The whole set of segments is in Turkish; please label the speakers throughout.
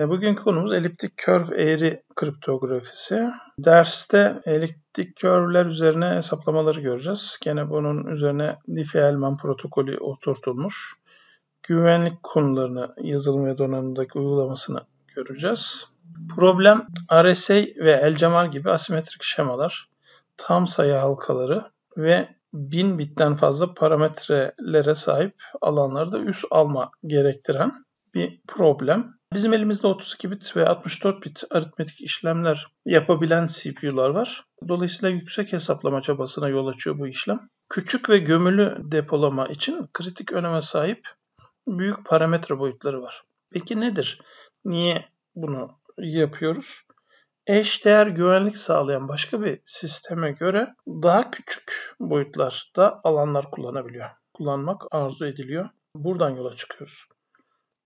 Speaker 1: E, bugün konumuz eliptik kör eğri kriptografisi. Derste eliptik körler üzerine hesaplamaları göreceğiz. Gene bunun üzerine Diffie-Hellman protokolü oturtulmuş. Güvenlik konularını yazılım ve donanımdaki uygulamasını göreceğiz. Problem RSA ve El-Cemal gibi asimetrik şemalar, tam sayı halkaları ve 1000 bitten fazla parametrelere sahip alanlarda üst alma gerektiren bir problem. Bizim elimizde 32 bit ve 64 bit aritmetik işlemler yapabilen CPU'lar var. Dolayısıyla yüksek hesaplama çabasına yol açıyor bu işlem. Küçük ve gömülü depolama için kritik öneme sahip büyük parametre boyutları var. Peki nedir? Niye bunu yapıyoruz? eş değer güvenlik sağlayan başka bir sisteme göre daha küçük boyutlarda alanlar kullanabiliyor. Kullanmak arzu ediliyor. Buradan yola çıkıyoruz.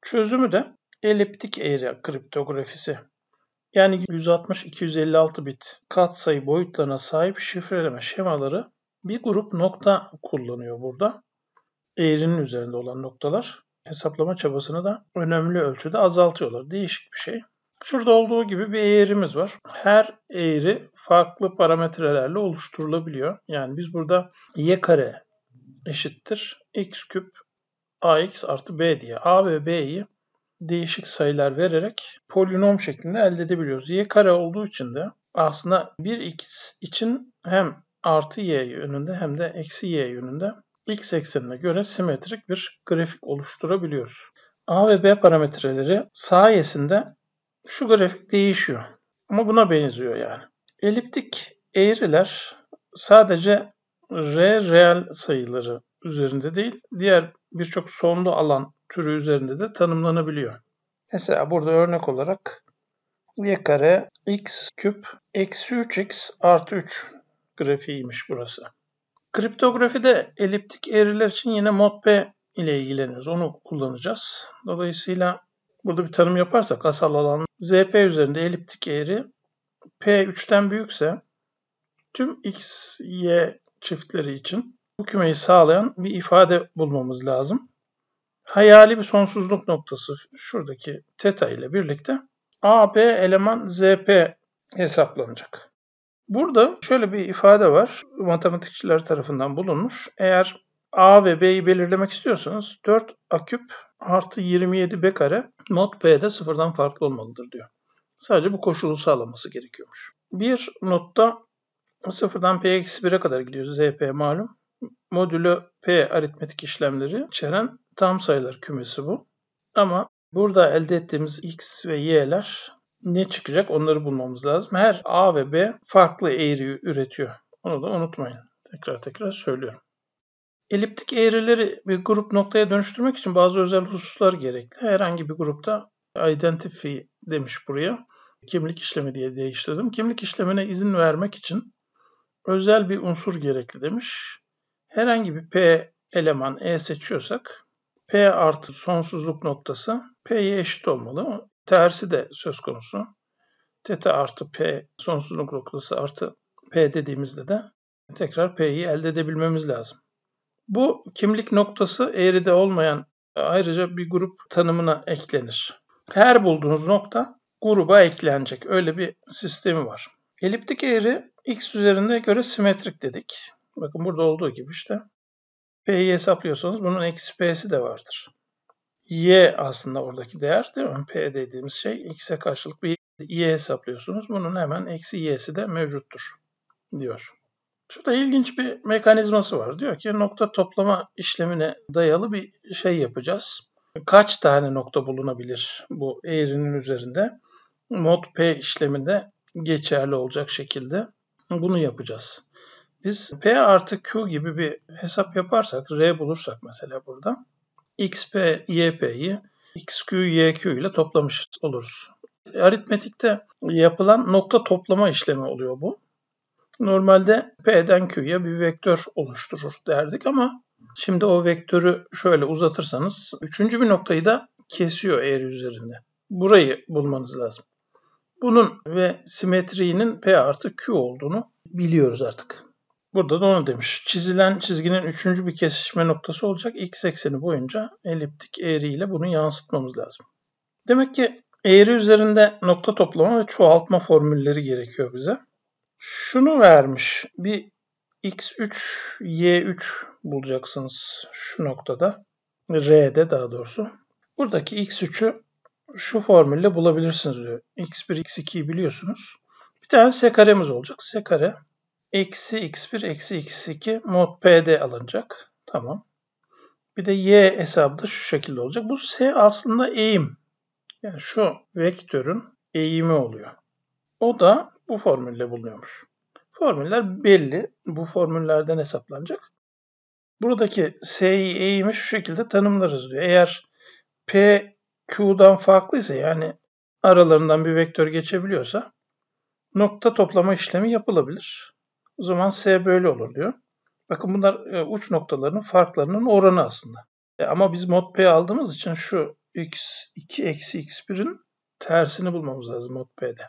Speaker 1: Çözümü de Eliptik eğri kriptografisi yani 160-256 bit katsayı boyutlarına sahip şifreleme şemaları bir grup nokta kullanıyor burada. Eğrinin üzerinde olan noktalar hesaplama çabasını da önemli ölçüde azaltıyorlar. Değişik bir şey. Şurada olduğu gibi bir eğrimiz var. Her eğri farklı parametrelerle oluşturulabiliyor. Yani biz burada y kare eşittir x küp ax artı b diye a ve b'yi değişik sayılar vererek polinom şeklinde elde edebiliyoruz. Y kare olduğu için de aslında 1x için hem artı y yönünde hem de eksi y yönünde x eksenine göre simetrik bir grafik oluşturabiliyoruz. A ve B parametreleri sayesinde şu grafik değişiyor. Ama buna benziyor yani. Eliptik eğriler sadece R reel sayıları üzerinde değil, diğer birçok sonlu alan türü üzerinde de tanımlanabiliyor. Mesela burada örnek olarak y kare x küp eksi 3x artı 3 grafiğiymiş burası. Kriptografide eliptik eğriler için yine mod p ile ilgileniyoruz. Onu kullanacağız. Dolayısıyla burada bir tanım yaparsak asal alan ZP üzerinde eliptik eğri P 3'ten büyükse tüm x, y çiftleri için bu kümeyi sağlayan bir ifade bulmamız lazım hayali bir sonsuzluk noktası şuradaki teta ile birlikte AB eleman ZP hesaplanacak. Burada şöyle bir ifade var. Matematikçiler tarafından bulunmuş. Eğer A ve B'yi belirlemek istiyorsanız 4 A küp artı 27 B kare mod P'de sıfırdan farklı olmalıdır diyor. Sadece bu koşulu sağlaması gerekiyormuş. Bir notta sıfırdan P eksi 1'e kadar gidiyor. ZP malum modülü P aritmetik işlemleri içeren tam sayılar kümesi bu. Ama burada elde ettiğimiz x ve y'ler ne çıkacak onları bulmamız lazım. Her a ve b farklı eğri üretiyor. Onu da unutmayın. Tekrar tekrar söylüyorum. Eliptik eğrileri bir grup noktaya dönüştürmek için bazı özel hususlar gerekli. Herhangi bir grupta identify demiş buraya. Kimlik işlemi diye değiştirdim. Kimlik işlemine izin vermek için özel bir unsur gerekli demiş. Herhangi bir P eleman E seçiyorsak P artı sonsuzluk noktası P'ye eşit olmalı. Tersi de söz konusu. Teta artı P sonsuzluk noktası artı P dediğimizde de tekrar P'yi elde edebilmemiz lazım. Bu kimlik noktası eğride olmayan ayrıca bir grup tanımına eklenir. Her bulduğunuz nokta gruba eklenecek. Öyle bir sistemi var. Eliptik eğri x üzerinde göre simetrik dedik. Bakın burada olduğu gibi işte. P'yi hesaplıyorsanız bunun eksi P'si de vardır. Y aslında oradaki değer değil mi? P dediğimiz şey X'e karşılık bir Y hesaplıyorsunuz. Bunun hemen eksi Y'si de mevcuttur diyor. Şurada ilginç bir mekanizması var. Diyor ki nokta toplama işlemine dayalı bir şey yapacağız. Kaç tane nokta bulunabilir bu eğrinin üzerinde? Mod P işleminde geçerli olacak şekilde bunu yapacağız. Biz P artı Q gibi bir hesap yaparsak, R bulursak mesela burada, XP, YP'yi XQ, YQ ile toplamış oluruz. Aritmetikte yapılan nokta toplama işlemi oluyor bu. Normalde P'den Q'ya bir vektör oluşturur derdik ama şimdi o vektörü şöyle uzatırsanız üçüncü bir noktayı da kesiyor eğri üzerinde. Burayı bulmanız lazım. Bunun ve simetriğinin P artı Q olduğunu biliyoruz artık. Burada da onu demiş. Çizilen çizginin üçüncü bir kesişme noktası olacak. X ekseni boyunca eliptik eğriyle bunu yansıtmamız lazım. Demek ki eğri üzerinde nokta toplama ve çoğaltma formülleri gerekiyor bize. Şunu vermiş. Bir x3, y3 bulacaksınız şu noktada. R'de daha doğrusu. Buradaki x3'ü şu formülle bulabilirsiniz diyor. x1, x2'yi biliyorsunuz. Bir tane s karemiz olacak. s kare eksi x1 eksi x2 mod p'de alınacak. Tamam. Bir de y hesabı da şu şekilde olacak. Bu s aslında eğim. Yani şu vektörün eğimi oluyor. O da bu formülle bulunuyormuş. Formüller belli. Bu formüllerden hesaplanacak. Buradaki s eğimi şu şekilde tanımlarız diyor. Eğer p q'dan farklıysa yani aralarından bir vektör geçebiliyorsa nokta toplama işlemi yapılabilir. O zaman S böyle olur diyor. Bakın bunlar e, uç noktalarının farklarının oranı aslında. E, ama biz mod P aldığımız için şu x2 eksi x1'in tersini bulmamız lazım mod P'de.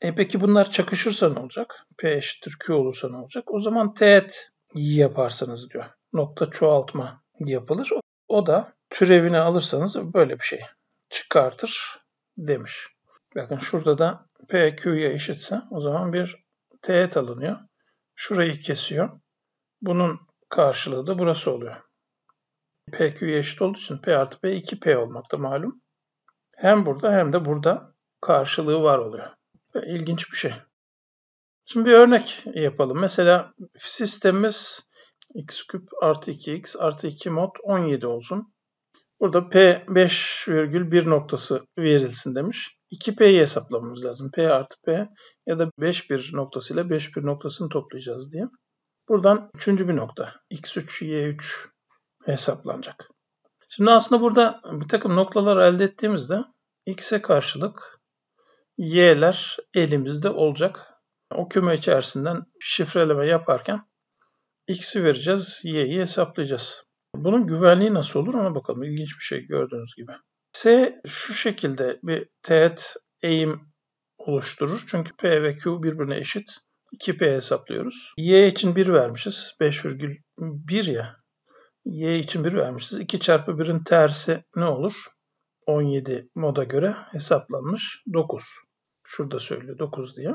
Speaker 1: E peki bunlar çakışırsa ne olacak? P eşittir Q olursa ne olacak? O zaman teğet yaparsanız diyor. Nokta çoğaltma yapılır. O da türevini alırsanız böyle bir şey çıkartır demiş. Bakın şurada da p q'ya eşitse o zaman bir teğet alınıyor. Şurayı kesiyor. Bunun karşılığı da burası oluyor. PQ'ye eşit olduğu için P artı P 2P olmakta malum. Hem burada hem de burada karşılığı var oluyor. Ve ilginç bir şey. Şimdi bir örnek yapalım. Mesela sistemimiz x küp artı 2x artı 2 mod 17 olsun. Burada P 5,1 noktası verilsin demiş. 2P'yi hesaplamamız lazım. P artı P ya da 5 bir noktasıyla 5 bir noktasını toplayacağız diye. Buradan üçüncü bir nokta. X3, Y3 hesaplanacak. Şimdi aslında burada bir takım noktalar elde ettiğimizde X'e karşılık Y'ler elimizde olacak. O küme içerisinden şifreleme yaparken X'i vereceğiz, Y'yi hesaplayacağız. Bunun güvenliği nasıl olur ona bakalım. İlginç bir şey gördüğünüz gibi. S şu şekilde bir teğet eğim oluşturur. Çünkü P ve Q birbirine eşit. 2P hesaplıyoruz. Y için 1 vermişiz. 5,1 ya. Y için 1 vermişiz. 2 çarpı 1'in tersi ne olur? 17 moda göre hesaplanmış 9. Şurada söylüyor 9 diye.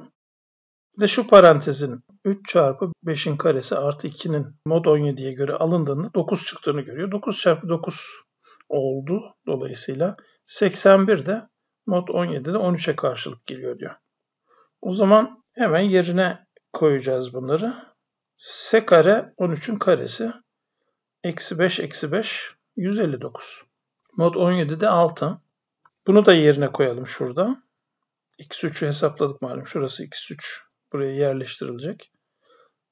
Speaker 1: Bir de şu parantezin 3 çarpı 5'in karesi artı 2'nin mod 17'ye göre alındığında 9 çıktığını görüyor. 9 çarpı 9 oldu. Dolayısıyla 81 de not 17'de 13'e karşılık geliyor diyor. O zaman hemen yerine koyacağız bunları. S kare 13'ün karesi. Eksi 5 eksi 5 159. Not 17'de 6. Bunu da yerine koyalım şurada. X3'ü hesapladık malum. Şurası X3. Buraya yerleştirilecek.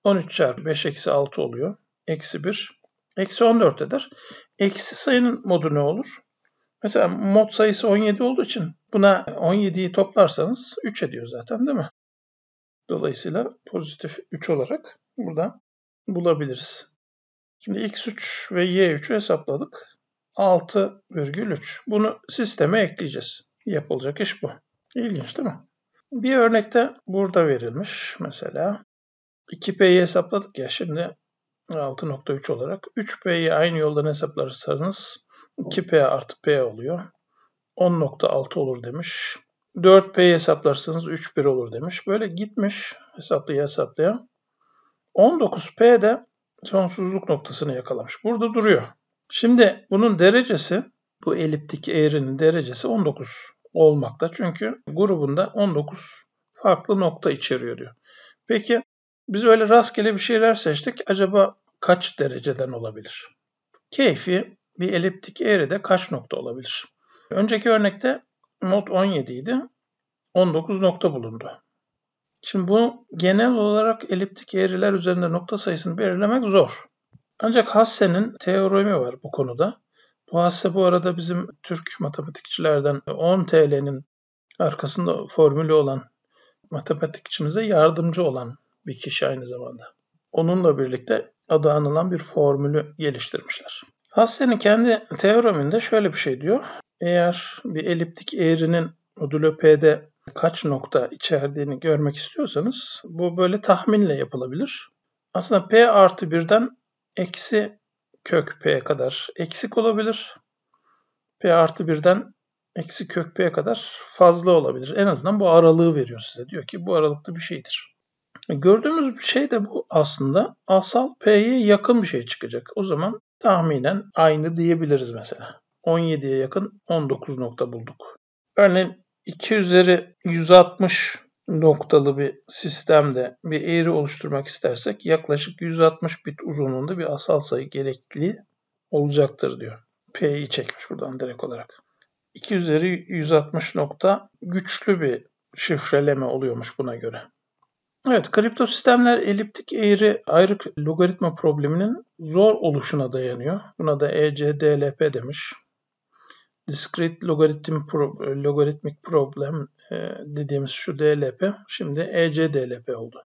Speaker 1: 13 çarpı 5 eksi 6 oluyor. Eksi 1 Eksi 14'tedir. Eksi sayının modu ne olur? Mesela mod sayısı 17 olduğu için buna 17'yi toplarsanız 3 ediyor zaten değil mi? Dolayısıyla pozitif 3 olarak burada bulabiliriz. Şimdi x3 ve y3'ü hesapladık. 6,3. Bunu sisteme ekleyeceğiz. Yapılacak iş bu. İlginç değil mi? Bir örnekte burada verilmiş mesela. 2p'yi hesapladık ya şimdi 6.3 olarak 3P'yi aynı yoldan hesaplarsanız 2P artı P oluyor. 10.6 olur demiş. 4 p hesaplarsanız 3.1 olur demiş. Böyle gitmiş hesaplaya hesaplaya. 19P de sonsuzluk noktasını yakalamış. Burada duruyor. Şimdi bunun derecesi bu eliptik eğrinin derecesi 19 olmakta. Çünkü grubunda 19 farklı nokta içeriyor diyor. Peki biz öyle rastgele bir şeyler seçtik. Acaba kaç dereceden olabilir? Keyfi bir eliptik eğri de kaç nokta olabilir? Önceki örnekte not 17 idi. 19 nokta bulundu. Şimdi bu genel olarak eliptik eğriler üzerinde nokta sayısını belirlemek zor. Ancak Hasse'nin teoremi var bu konuda. Bu Hasse bu arada bizim Türk matematikçilerden 10 TL'nin arkasında formülü olan matematikçimize yardımcı olan bir kişi aynı zamanda. Onunla birlikte adı anılan bir formülü geliştirmişler. Hasse'nin kendi teoreminde şöyle bir şey diyor. Eğer bir eliptik eğrinin modülo p'de kaç nokta içerdiğini görmek istiyorsanız bu böyle tahminle yapılabilir. Aslında p artı 1'den eksi kök P kadar eksik olabilir. p artı 1'den eksi kök P kadar fazla olabilir. En azından bu aralığı veriyor size. Diyor ki bu aralıkta bir şeydir. Şimdi gördüğümüz şey de bu aslında. Asal P'ye yakın bir şey çıkacak. O zaman tahminen aynı diyebiliriz mesela. 17'ye yakın 19 nokta bulduk. Örneğin 2 üzeri 160 noktalı bir sistemde bir eğri oluşturmak istersek yaklaşık 160 bit uzunluğunda bir asal sayı gerekli olacaktır diyor. P'yi çekmiş buradan direkt olarak. 2 üzeri 160 nokta güçlü bir şifreleme oluyormuş buna göre. Evet, kripto sistemler eliptik eğri ayrık logaritma probleminin zor oluşuna dayanıyor. Buna da ECDLP demiş. Discrete Logarithm Pro Logarithmic Problem e, dediğimiz şu DLP şimdi ECDLP oldu.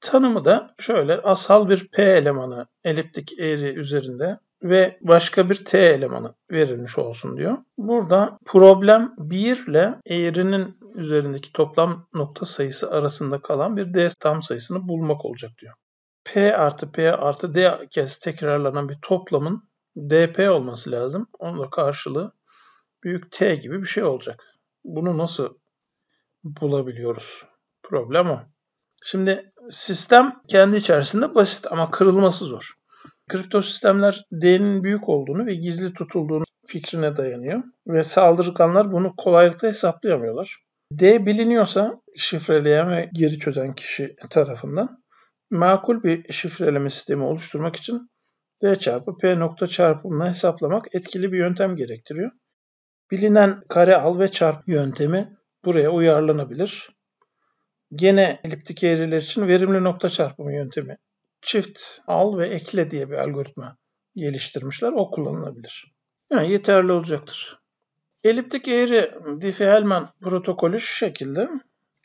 Speaker 1: Tanımı da şöyle asal bir P elemanı eliptik eğri üzerinde ve başka bir t elemanı verilmiş olsun diyor. Burada problem 1 ile eğrinin üzerindeki toplam nokta sayısı arasında kalan bir d tam sayısını bulmak olacak diyor. p artı p artı d kez tekrarlanan bir toplamın dp olması lazım. Onun da karşılığı büyük t gibi bir şey olacak. Bunu nasıl bulabiliyoruz? Problem o. Şimdi sistem kendi içerisinde basit ama kırılması zor kripto sistemler değerinin büyük olduğunu ve gizli tutulduğunu fikrine dayanıyor ve saldırganlar bunu kolaylıkla hesaplayamıyorlar. D biliniyorsa şifreleyen ve geri çözen kişi tarafından makul bir şifreleme sistemi oluşturmak için D çarpı P nokta çarpımını hesaplamak etkili bir yöntem gerektiriyor. Bilinen kare al ve çarp yöntemi buraya uyarlanabilir. Gene eliptik eğriler için verimli nokta çarpımı yöntemi çift al ve ekle diye bir algoritma geliştirmişler. O kullanılabilir. Yani yeterli olacaktır. Eliptik eğri Diffie-Hellman protokolü şu şekilde.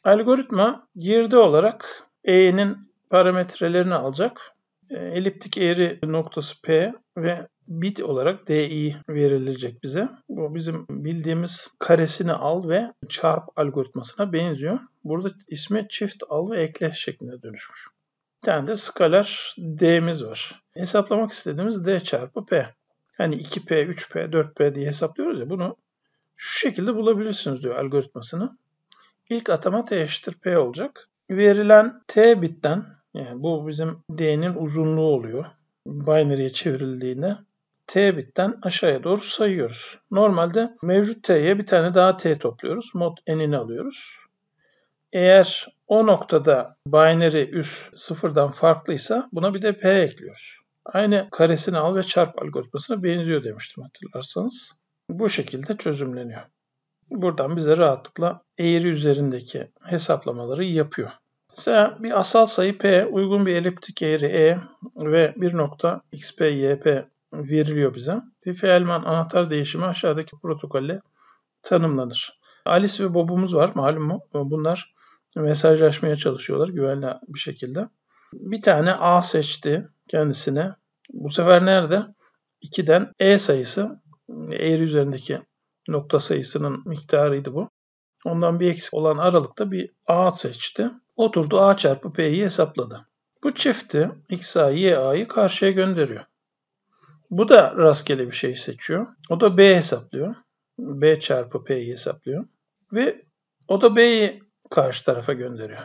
Speaker 1: Algoritma girdi olarak E'nin parametrelerini alacak. Eliptik eğri noktası P ve bit olarak DI verilecek bize. Bu bizim bildiğimiz karesini al ve çarp algoritmasına benziyor. Burada ismi çift al ve ekle şeklinde dönüşmüş. Bir tane de skaler D'miz var. Hesaplamak istediğimiz D çarpı P. Hani 2P, 3P, 4P diye hesaplıyoruz ya bunu şu şekilde bulabilirsiniz diyor algoritmasını. İlk atama T eşittir P olacak. Verilen T bitten yani bu bizim D'nin uzunluğu oluyor. Binary'e çevrildiğinde T bitten aşağıya doğru sayıyoruz. Normalde mevcut T'ye bir tane daha T topluyoruz. Mod n'ini alıyoruz. Eğer o noktada binary üs sıfırdan farklıysa buna bir de p ekliyoruz. Aynı karesini al ve çarp algoritmasına benziyor demiştim hatırlarsanız. Bu şekilde çözümleniyor. Buradan bize rahatlıkla eğri üzerindeki hesaplamaları yapıyor. Mesela bir asal sayı P, uygun bir eliptik eğri E ve bir nokta XP, YP veriliyor bize. Diffie Hellman anahtar değişimi aşağıdaki protokolle tanımlanır. Alice ve Bob'umuz var malum bunlar mesajlaşmaya çalışıyorlar güvenli bir şekilde. Bir tane A seçti kendisine. Bu sefer nerede? 2'den E sayısı, eğri üzerindeki nokta sayısının miktarıydı bu. Ondan bir eksik olan aralıkta bir A seçti. Oturdu A çarpı P'yi hesapladı. Bu çifti XA, YA'yı karşıya gönderiyor. Bu da rastgele bir şey seçiyor. O da B hesaplıyor. B çarpı P'yi hesaplıyor. Ve o da B'yi karşı tarafa gönderiyor.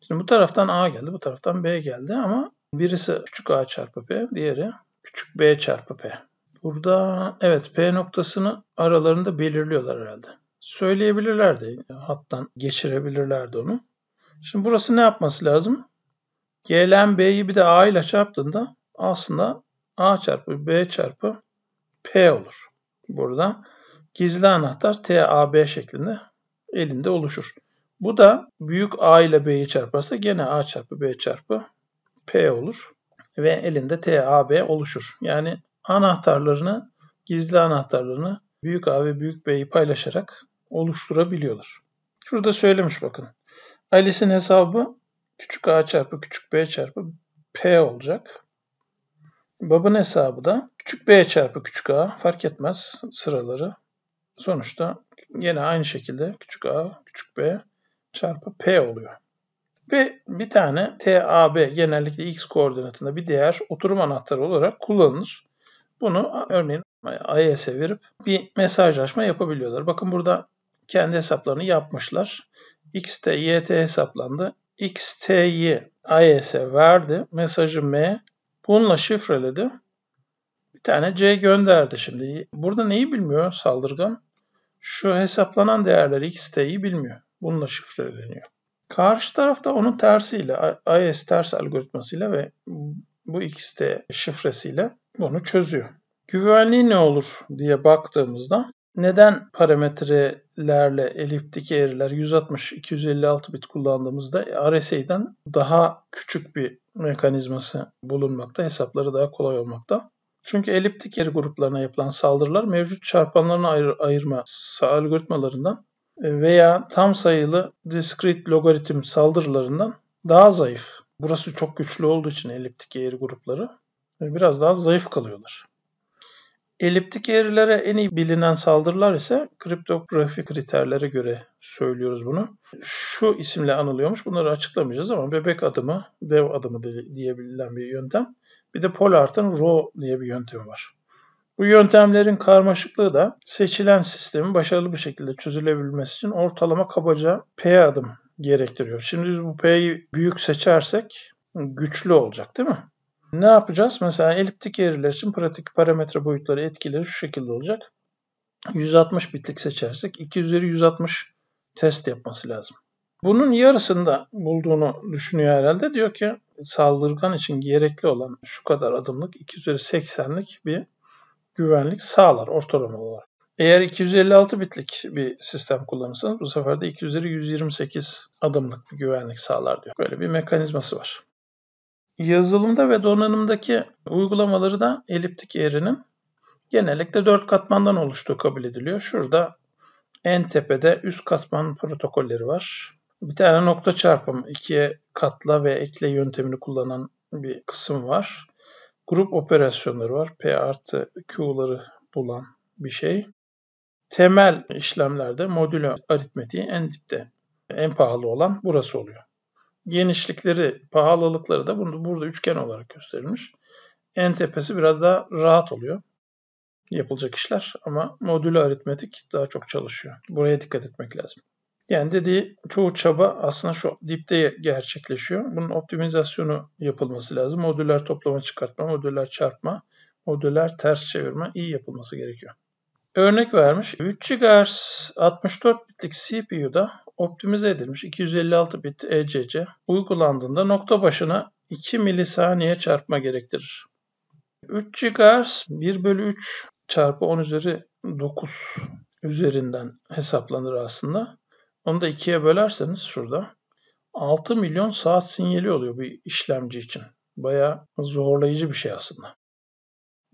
Speaker 1: Şimdi bu taraftan A geldi, bu taraftan B geldi ama birisi küçük A çarpı P, diğeri küçük B çarpı P. Burada evet P noktasını aralarında belirliyorlar herhalde. Söyleyebilirlerdi, hattan geçirebilirlerdi onu. Şimdi burası ne yapması lazım? Gelen B'yi bir de A ile çarptığında aslında A çarpı B çarpı P olur. Burada gizli anahtar TAB şeklinde elinde oluşur. Bu da büyük A ile B'yi çarparsa gene A çarpı B çarpı P olur. Ve elinde TAB oluşur. Yani anahtarlarını, gizli anahtarlarını büyük A ve büyük B'yi paylaşarak oluşturabiliyorlar. Şurada söylemiş bakın. Alice'in hesabı küçük a çarpı küçük b çarpı p olacak. Babın hesabı da küçük b çarpı küçük a fark etmez sıraları. Sonuçta yine aynı şekilde küçük a, küçük b çarpı P oluyor. Ve bir tane TAB genellikle X koordinatında bir değer oturum anahtarı olarak kullanılır. Bunu örneğin AES'e verip bir mesajlaşma yapabiliyorlar. Bakın burada kendi hesaplarını yapmışlar. XT, YT hesaplandı. XT'yi AES'e verdi. Mesajı M. Bununla şifreledi. Bir tane C gönderdi şimdi. Burada neyi bilmiyor saldırgan? Şu hesaplanan değerleri XT'yi bilmiyor. Bununla şifreleniyor. Karşı tarafta onun tersiyle, IS ters algoritmasıyla ve bu ikisi de şifresiyle bunu çözüyor. Güvenliği ne olur diye baktığımızda neden parametrelerle eliptik eğriler 160-256 bit kullandığımızda RSI'den daha küçük bir mekanizması bulunmakta, hesapları daha kolay olmakta. Çünkü eliptik eğri gruplarına yapılan saldırılar mevcut çarpanlarını ayır, ayırma algoritmalarından veya tam sayılı diskrit logaritm saldırılarından daha zayıf. Burası çok güçlü olduğu için eliptik eğri grupları biraz daha zayıf kalıyorlar. Eliptik eğrilere en iyi bilinen saldırılar ise kriptografi kriterlere göre söylüyoruz bunu. Şu isimle anılıyormuş. Bunları açıklamayacağız ama bebek adımı, dev adımı diyebilen bir yöntem. Bir de Pollard'ın rho diye bir yöntemi var. Bu yöntemlerin karmaşıklığı da seçilen sistemin başarılı bir şekilde çözülebilmesi için ortalama kabaca P adım gerektiriyor. Şimdi biz bu P'yi büyük seçersek güçlü olacak değil mi? Ne yapacağız? Mesela eliptik eğriler için pratik parametre boyutları etkileri şu şekilde olacak. 160 bitlik seçersek 2 üzeri 160 test yapması lazım. Bunun yarısında bulduğunu düşünüyor herhalde. Diyor ki saldırgan için gerekli olan şu kadar adımlık 2 üzeri 80'lik bir güvenlik sağlar ortalama olarak. Eğer 256 bitlik bir sistem kullanırsanız bu sefer de 200 128 adımlık bir güvenlik sağlar diyor. Böyle bir mekanizması var. Yazılımda ve donanımdaki uygulamaları da eliptik eğrinin genellikle 4 katmandan oluştuğu kabul ediliyor. Şurada en tepede üst katman protokolleri var. Bir tane nokta çarpım, ikiye katla ve ekle yöntemini kullanan bir kısım var. Grup operasyonları var. P artı Q'ları bulan bir şey. Temel işlemlerde modülo aritmetiği en dipte. En pahalı olan burası oluyor. Genişlikleri, pahalılıkları da bunu burada üçgen olarak gösterilmiş. En tepesi biraz daha rahat oluyor yapılacak işler ama modülo aritmetik daha çok çalışıyor. Buraya dikkat etmek lazım. Yani dediği çoğu çaba aslında şu dipte gerçekleşiyor. Bunun optimizasyonu yapılması lazım. Modüller toplama çıkartma, modüller çarpma, modüller ters çevirme iyi yapılması gerekiyor. Örnek vermiş 3 GHz 64 bitlik CPU'da optimize edilmiş 256 bit ECC uygulandığında nokta başına 2 milisaniye çarpma gerektirir. 3 GHz 1 bölü 3 çarpı 10 üzeri 9 üzerinden hesaplanır aslında. Onu da ikiye bölerseniz şurada 6 milyon saat sinyali oluyor bir işlemci için. Baya zorlayıcı bir şey aslında.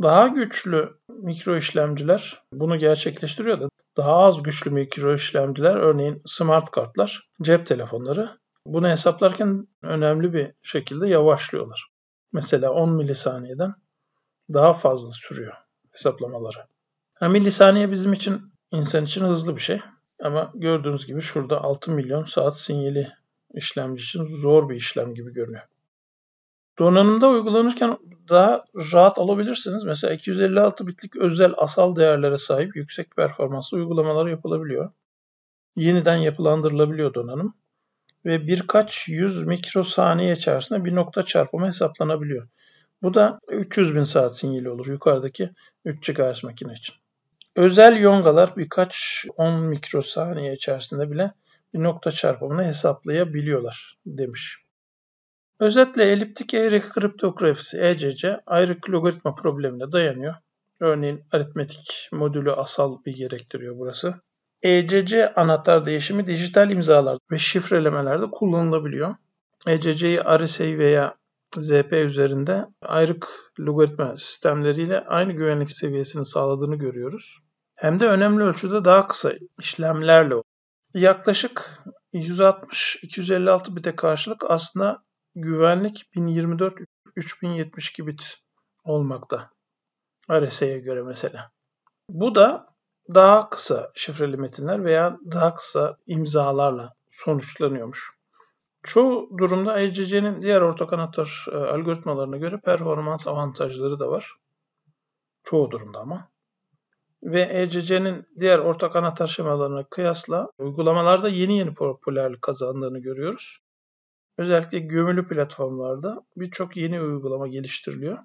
Speaker 1: Daha güçlü mikro işlemciler bunu gerçekleştiriyor da daha az güçlü mikro işlemciler örneğin smart kartlar, cep telefonları bunu hesaplarken önemli bir şekilde yavaşlıyorlar. Mesela 10 milisaniyeden daha fazla sürüyor hesaplamaları. Yani milisaniye bizim için insan için hızlı bir şey. Ama gördüğünüz gibi şurada 6 milyon saat sinyali işlemci için zor bir işlem gibi görünüyor. Donanımda uygulanırken daha rahat alabilirsiniz. Mesela 256 bitlik özel asal değerlere sahip yüksek performanslı uygulamalar yapılabiliyor. Yeniden yapılandırılabiliyor donanım ve birkaç yüz mikrosaniye içerisinde bir nokta çarpımı hesaplanabiliyor. Bu da 300 bin saat sinyali olur yukarıdaki 3 GHz makine için. Özel yongalar birkaç 10 mikrosaniye içerisinde bile bir nokta çarpımını hesaplayabiliyorlar demiş. Özetle eliptik eğri kriptografisi ECC ayrık logaritma problemine dayanıyor. Örneğin aritmetik modülü asal bir gerektiriyor burası. ECC anahtar değişimi dijital imzalar ve şifrelemelerde kullanılabiliyor. ECC'yi RSA veya ZP üzerinde ayrık logaritma sistemleriyle aynı güvenlik seviyesini sağladığını görüyoruz. Hem de önemli ölçüde daha kısa işlemlerle yaklaşık 160-256 bite karşılık aslında güvenlik 1024-3072 bit olmakta. RSA'ya göre mesela. Bu da daha kısa şifreli metinler veya daha kısa imzalarla sonuçlanıyormuş. Çoğu durumda ICC'nin diğer ortak anahtar e, algoritmalarına göre performans avantajları da var. Çoğu durumda ama. Ve ECC'nin diğer ortak anahtar şemalarına kıyasla uygulamalarda yeni yeni popülerlik kazandığını görüyoruz. Özellikle gömülü platformlarda birçok yeni uygulama geliştiriliyor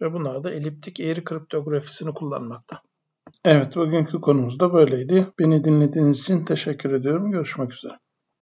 Speaker 1: ve bunlar da eliptik eğri kriptografisini kullanmakta. Evet bugünkü konumuz da böyleydi. Beni dinlediğiniz için teşekkür ediyorum. Görüşmek üzere.